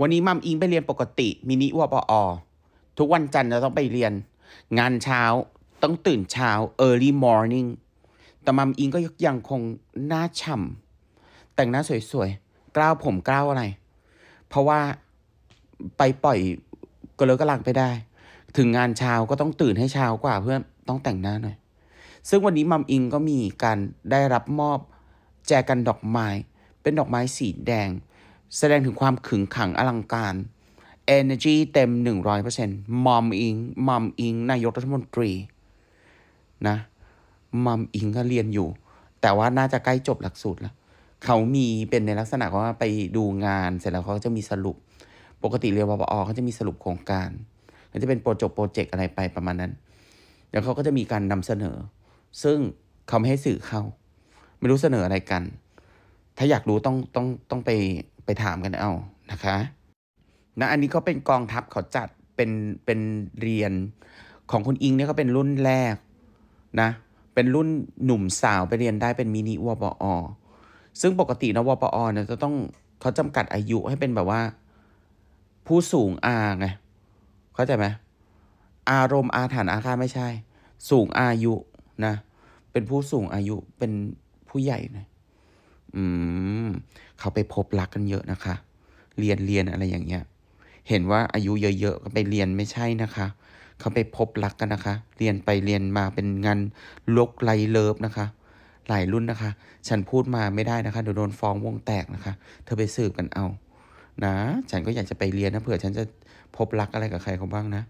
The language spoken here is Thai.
วันนี้มัมอิงไปเรียนปกติมินิวปอทุกวันจันทร์เราต้องไปเรียน งานเช้าต้องตื่นเช้า early morning แต่มัมอิงก็ยังคงหน้าฉ่ำแต่งหน้าสวยๆกล้าวผมกล้าวอะไร เพราะว่าไปปล่อยก็เลิกกลังไปได้ ถึงงานเช้าก็ต้องตื่นให้เช้ากว่าเพื่อต้องแต่งหน้าหน่อย ซึ่งวันนี้มัมอิงก็มีการได้รับมอบแจกันดอกไม้เป็นดอกไม้สีแดงแสดงถึงความขึงขังอลังการ Energy เต็ม 100%มอมอิงมอมอิง นายกรัฐมนตรีนะมอมอิงก็เรียนอยู่ แต่ว่าน่าจะใกล้จบหลักสูตรแล้ว เขามีเป็นในลักษณะว่าไปดูงานเสร็จแล้วเขาจะมีสรุป ปกติเรียนวปอเขาจะมีสรุปโครงการเขาจะเป็นโปรเจกต์โปรเจกต์อะไรไปประมาณนั้น แล้วเขาก็จะมีการนำเสนอ ซึ่งเขาไม่ให้สื่อเข้า ไม่รู้เสนออะไรกัน ถ้าอยากรู้ต้องต้องต้องไปไปถามกันเอานะคะนะอันนี้เขาเป็นกองทัพเขาจัดเป็น เป็น เรียนของคุณอิงเนี่ยเขาเป็นรุ่นแรกนะเป็นรุ่นหนุ่มสาวไปเรียนได้เป็นมินิ วปอซึ่งปกตินะวปอเนี่ยจะ ต้องเขาจำกัดอายุให้เป็นแบบว่า ผู้สูงอาไงเข้าใจไหมอารมณ์อาถรรพ์อาฆาไม่ใช่ สูงอายุนะเป็นผู้สูงอายุเป็นผู้ใหญ่นะอืมเขาไปพบรักกันเยอะนะคะ เรียนเรียนอะไรอย่างเงี้ย เห็นว่าอายุเยอะๆก็ไปเรียนไม่ใช่นะคะ เขาไปพบรักกันนะคะ เรียนไปเรียนมาเป็นงานลกไลเลิฟนะคะ หลายรุ่นนะคะ ฉันพูดมาไม่ได้นะคะเดี๋ยวโดนฟ้องวงแตกนะคะ เธอไปสืบกันเอา นะ ฉันก็อยากจะไปเรียนนะ เผื่อฉันจะพบรักอะไรกับใครเขาบ้างนะ